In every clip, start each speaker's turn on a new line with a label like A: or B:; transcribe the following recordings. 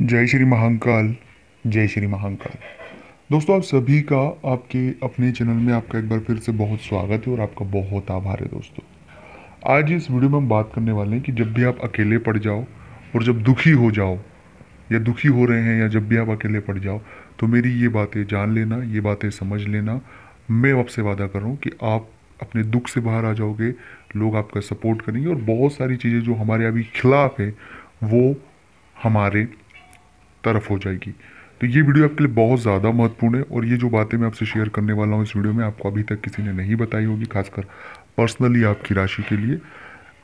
A: जय श्री महाकाल जय श्री महाकाल दोस्तों आप सभी का आपके अपने चैनल में आपका एक बार फिर से बहुत स्वागत है और आपका बहुत आभार है दोस्तों आज इस वीडियो में हम बात करने वाले हैं कि जब भी आप अकेले पड़ जाओ और जब दुखी हो जाओ या दुखी हो रहे हैं या जब भी आप अकेले पड़ जाओ तो मेरी ये बातें जान लेना ये बातें समझ लेना मैं आपसे वादा कर रहा हूँ कि आप अपने दुख से बाहर आ जाओगे लोग आपका सपोर्ट करेंगे और बहुत सारी चीज़ें जो हमारे अभी खिलाफ़ है वो हमारे तरफ हो जाएगी तो ये वीडियो आपके लिए बहुत ज़्यादा महत्वपूर्ण है और ये जो बातें मैं आपसे शेयर करने वाला हूँ इस वीडियो में आपको अभी तक किसी ने नहीं बताई होगी खासकर पर्सनली आपकी राशि के लिए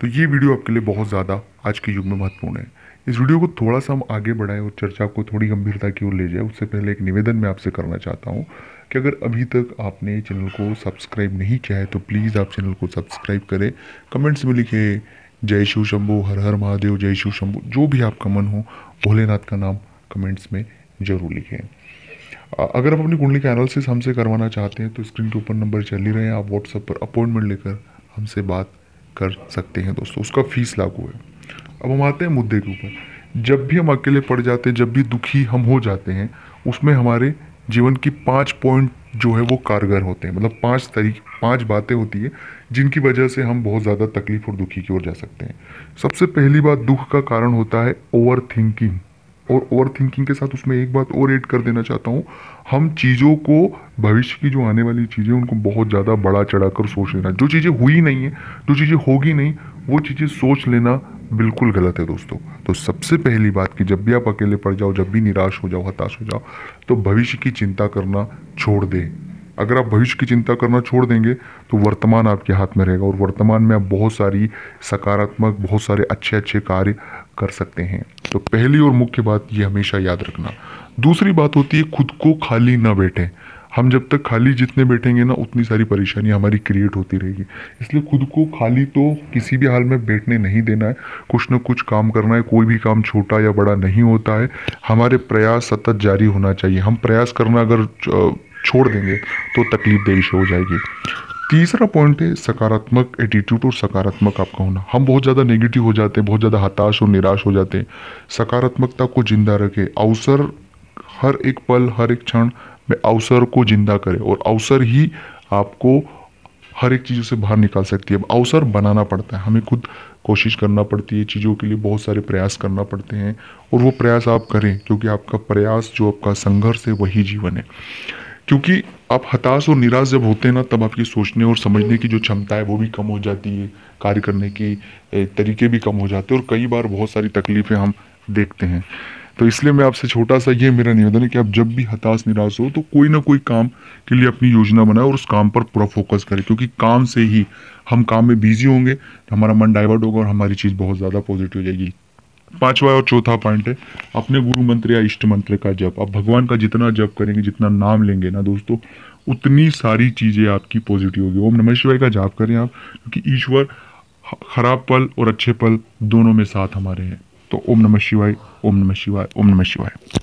A: तो ये वीडियो आपके लिए बहुत ज़्यादा आज के युग में महत्वपूर्ण है इस वीडियो को थोड़ा सा हम आगे बढ़ाएं और चर्चा को थोड़ी गंभीरता की ओर ले जाए उससे पहले एक निवेदन मैं आपसे करना चाहता हूँ कि अगर अभी तक आपने चैनल को सब्सक्राइब नहीं किया है तो प्लीज़ आप चैनल को सब्सक्राइब करें कमेंट्स में लिखें जय शिव शंभू हर हर महादेव जय शिव शंभू जो भी आपका मन हो भोलेनाथ का नाम कमेंट्स में ज़रूर लिखें अगर आप अपनी कुंडली एनालिसिस हमसे करवाना चाहते हैं तो स्क्रीन के ऊपर नंबर चल ही रहे हैं आप व्हाट्सएप पर अपॉइंटमेंट लेकर हमसे बात कर सकते हैं दोस्तों उसका फीस लागू है अब हम आते हैं मुद्दे के ऊपर जब भी हम अकेले पड़ जाते हैं जब भी दुखी हम हो जाते हैं उसमें हमारे जीवन की पाँच पॉइंट जो है वो कारगर होते हैं मतलब पाँच तरीके पाँच बातें होती है जिनकी वजह से हम बहुत ज़्यादा तकलीफ और दुखी की ओर जा सकते हैं सबसे पहली बात दुख का कारण होता है ओवर थिंकिंग और ओवर थिंकिंग के साथ उसमें एक बात और ऐड कर देना चाहता हूँ हम चीज़ों को भविष्य की जो आने वाली चीज़ें उनको बहुत ज़्यादा बड़ा चढ़ा कर सोच लेना जो चीज़ें हुई नहीं है जो चीज़ें होगी नहीं वो चीज़ें सोच लेना बिल्कुल गलत है दोस्तों तो सबसे पहली बात कि जब भी आप अकेले पड़ जाओ जब भी निराश हो जाओ हताश हो जाओ तो भविष्य की चिंता करना छोड़ दें अगर आप भविष्य की चिंता करना छोड़ देंगे तो वर्तमान आपके हाथ में रहेगा और वर्तमान में आप बहुत सारी सकारात्मक बहुत सारे अच्छे अच्छे कार्य कर सकते हैं तो पहली और मुख्य बात ये हमेशा याद रखना दूसरी बात होती है खुद को खाली ना बैठें हम जब तक खाली जितने बैठेंगे ना उतनी सारी परेशानी हमारी क्रिएट होती रहेगी इसलिए खुद को खाली तो किसी भी हाल में बैठने नहीं देना है कुछ ना कुछ काम करना है कोई भी काम छोटा या बड़ा नहीं होता है हमारे प्रयास सतत जारी होना चाहिए हम प्रयास करना अगर छोड़ देंगे तो तकलीफ देरी से हो जाएगी तीसरा पॉइंट है सकारात्मक एटीट्यूड और सकारात्मक आपका होना हम बहुत ज़्यादा नेगेटिव हो जाते हैं बहुत ज़्यादा हताश और निराश हो जाते हैं सकारात्मकता को जिंदा रखें अवसर हर एक पल हर एक क्षण में अवसर को जिंदा करें और अवसर ही आपको हर एक चीज़ों से बाहर निकाल सकती है अवसर बनाना पड़ता है हमें खुद कोशिश करना पड़ती है चीज़ों के लिए बहुत सारे प्रयास करना पड़ते हैं और वो प्रयास आप करें क्योंकि आपका प्रयास जो आपका संघर्ष है वही जीवन है क्योंकि आप हताश और निराश जब होते हैं ना तब आपकी सोचने और समझने की जो क्षमता है वो भी कम हो जाती है कार्य करने की तरीके भी कम हो जाते हैं और कई बार बहुत सारी तकलीफ़ें हम देखते हैं तो इसलिए मैं आपसे छोटा सा ये मेरा निवेदन है कि आप जब भी हताश निराश हो तो कोई ना कोई काम के लिए अपनी योजना बनाए और उस काम पर पूरा फोकस करें क्योंकि काम से ही हम काम में बिजी होंगे तो हमारा मन डाइवर्ट होगा और हमारी चीज़ बहुत ज़्यादा पॉजिटिव हो जाएगी पांचवा और चौथा पॉइंट है अपने गुरु मंत्र या इष्ट मंत्र का जप आप भगवान का जितना जप करेंगे जितना नाम लेंगे ना दोस्तों उतनी सारी चीज़ें आपकी पॉजिटिव होगी ओम नमः शिवाय का जाप करें आप क्योंकि ईश्वर खराब पल और अच्छे पल दोनों में साथ हमारे हैं तो ओम नमः शिवाय ओम नमः शिवाय ओम नमः शिवाय